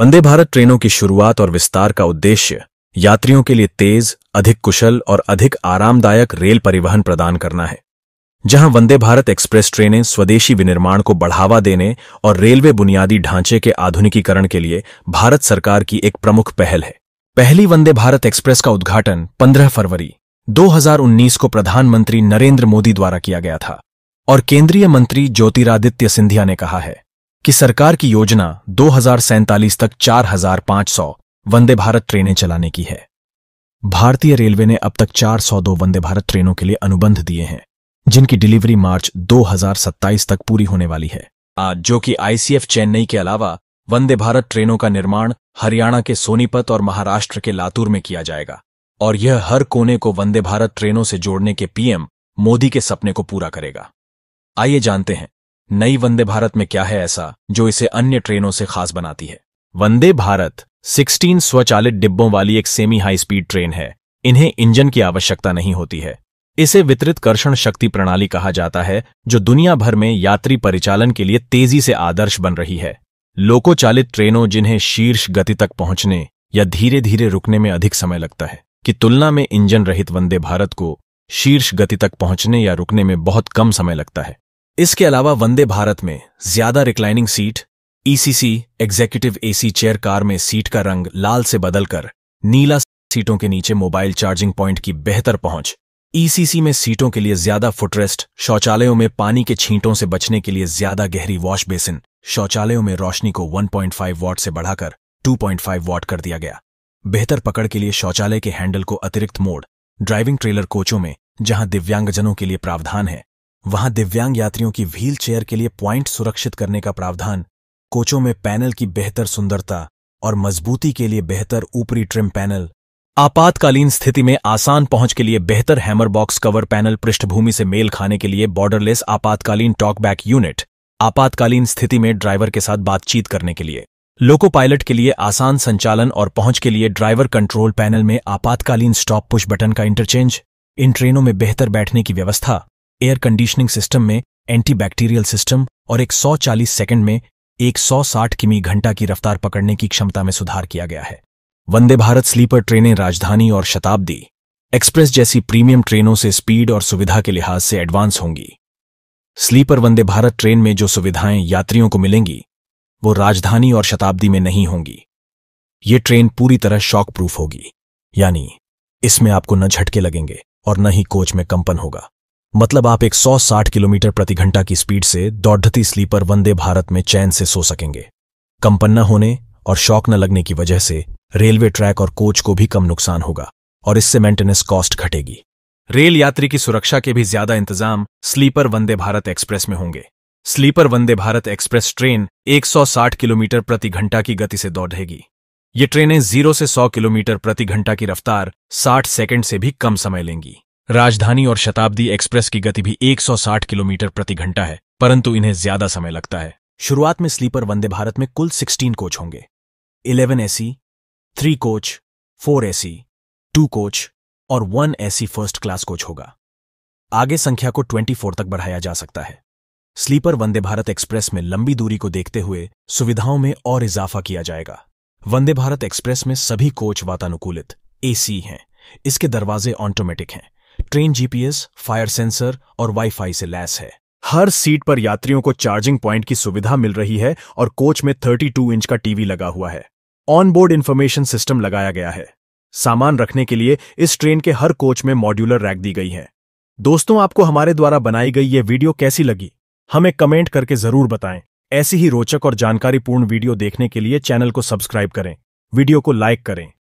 वंदे भारत ट्रेनों की शुरुआत और विस्तार का उद्देश्य यात्रियों के लिए तेज अधिक कुशल और अधिक आरामदायक रेल परिवहन प्रदान करना है जहां वंदे भारत एक्सप्रेस ट्रेनें स्वदेशी विनिर्माण को बढ़ावा देने और रेलवे बुनियादी ढांचे के आधुनिकीकरण के लिए भारत सरकार की एक प्रमुख पहल है पहली वंदे भारत एक्सप्रेस का उद्घाटन 15 फरवरी 2019 को प्रधानमंत्री नरेंद्र मोदी द्वारा किया गया था और केंद्रीय मंत्री ज्योतिरादित्य सिंधिया ने कहा है कि सरकार की योजना दो तक 4,500 वंदे भारत ट्रेनें चलाने की है भारतीय रेलवे ने अब तक 402 वंदे भारत ट्रेनों के लिए अनुबंध दिए हैं जिनकी डिलीवरी मार्च 2027 तक पूरी होने वाली है आज जो कि आईसीएफ चेन्नई के अलावा वंदे भारत ट्रेनों का निर्माण हरियाणा के सोनीपत और महाराष्ट्र के लातूर में किया जाएगा और यह हर कोने को वंदे भारत ट्रेनों से जोड़ने के पीएम मोदी के सपने को पूरा करेगा आइए जानते हैं नई वंदे भारत में क्या है ऐसा जो इसे अन्य ट्रेनों से खास बनाती है वंदे भारत 16 स्वचालित डिब्बों वाली एक सेमी हाई स्पीड ट्रेन है इन्हें इंजन की आवश्यकता नहीं होती है इसे वितरित कर्षण शक्ति प्रणाली कहा जाता है जो दुनिया भर में यात्री परिचालन के लिए तेजी से आदर्श बन रही है लोकोचालित ट्रेनों जिन्हें शीर्ष गति तक पहुंचने या धीरे धीरे रुकने में अधिक समय लगता है की तुलना में इंजन रहित वंदे भारत को शीर्ष गति तक पहुंचने या रुकने में बहुत कम समय लगता है इसके अलावा वंदे भारत में ज्यादा reclining seat ECC executive AC chair car में सीट का रंग लाल से बदलकर नीला सीटों के नीचे मोबाइल चार्जिंग पॉइंट की बेहतर पहुंच ईसीसी e में सीटों के लिए ज्यादा फुटरेस्ट शौचालयों में पानी के छींटों से बचने के लिए ज्यादा गहरी वॉश बेसिन शौचालयों में रोशनी को 1.5 वाट से बढ़ाकर 2.5 वाट कर दिया गया बेहतर पकड़ के लिए शौचालय के हैंडल को अतिरिक्त मोड़ ड्राइविंग ट्रेलर कोचों में जहां दिव्यांगजनों के लिए प्रावधान है वहां दिव्यांग यात्रियों की व्हील चेयर के लिए प्वाइंट सुरक्षित करने का प्रावधान कोचों में पैनल की बेहतर सुंदरता और मजबूती के लिए बेहतर ऊपरी ट्रिम पैनल आपातकालीन स्थिति में आसान पहुंच के लिए बेहतर हैमर बॉक्स कवर पैनल पृष्ठभूमि से मेल खाने के लिए बॉर्डरलेस आपातकालीन टॉकबैक यूनिट आपातकालीन स्थिति में ड्राइवर के साथ बातचीत करने के लिए लोको पायलट के लिए आसान संचालन और पहुंच के लिए ड्राइवर कंट्रोल पैनल में आपातकालीन स्टॉप पुश बटन का इंटरचेंज इन ट्रेनों में बेहतर बैठने की व्यवस्था एयर कंडीशनिंग सिस्टम में एंटीबैक्टीरियल सिस्टम और एक 140 सेकंड में 160 किमी घंटा की रफ्तार पकड़ने की क्षमता में सुधार किया गया है वंदे भारत स्लीपर ट्रेनें राजधानी और शताब्दी एक्सप्रेस जैसी प्रीमियम ट्रेनों से स्पीड और सुविधा के लिहाज से एडवांस होंगी स्लीपर वंदे भारत ट्रेन में जो सुविधाएं यात्रियों को मिलेंगी वो राजधानी और शताब्दी में नहीं होंगी ये ट्रेन पूरी तरह शॉक प्रूफ होगी यानी इसमें आपको न झटके लगेंगे और न ही कोच में कंपन होगा मतलब आप 160 किलोमीटर प्रति घंटा की स्पीड से दौड़ती स्लीपर वंदे भारत में चैन से सो सकेंगे कंपन न होने और शौक न लगने की वजह से रेलवे ट्रैक और कोच को भी कम नुकसान होगा और इससे मेंटेनेंस कॉस्ट घटेगी रेल यात्री की सुरक्षा के भी ज्यादा इंतजाम स्लीपर वंदे भारत एक्सप्रेस में होंगे sleeper Vande Bharat express train 160 kilometre प्रति घंटा की गति से दौड़ेगी ये ट्रेनें जीरो से 100 किलोमीटर प्रति घंटा की रफ्तार 60 सेकंड से भी कम समय लेंगी राजधानी और शताब्दी एक्सप्रेस की गति भी 160 किलोमीटर प्रति घंटा है परंतु इन्हें ज्यादा समय लगता है शुरुआत में स्लीपर वंदे भारत में कुल 16 कोच होंगे 11 एसी, 3 कोच 4 एसी, 2 कोच और 1 एसी फर्स्ट क्लास कोच होगा आगे संख्या को 24 तक बढ़ाया जा सकता है स्लीपर वंदे भारत एक्सप्रेस में लंबी दूरी को देखते हुए सुविधाओं में और इजाफा किया जाएगा वंदे भारत एक्सप्रेस में सभी कोच वातानुकूलित एसी हैं इसके दरवाजे ऑटोमेटिक हैं ट्रेन जीपीएस फायर सेंसर और वाईफाई से लैस है हर सीट पर यात्रियों को चार्जिंग पॉइंट की सुविधा मिल रही है और कोच में 32 इंच का टीवी लगा हुआ है ऑनबोर्ड इन्फॉर्मेशन सिस्टम लगाया गया है सामान रखने के लिए इस ट्रेन के हर कोच में मॉड्यूलर रैक दी गई है दोस्तों आपको हमारे द्वारा बनाई गई ये वीडियो कैसी लगी हमें कमेंट करके जरूर बताएं ऐसी ही रोचक और जानकारीपूर्ण वीडियो देखने के लिए चैनल को सब्सक्राइब करें वीडियो को लाइक करें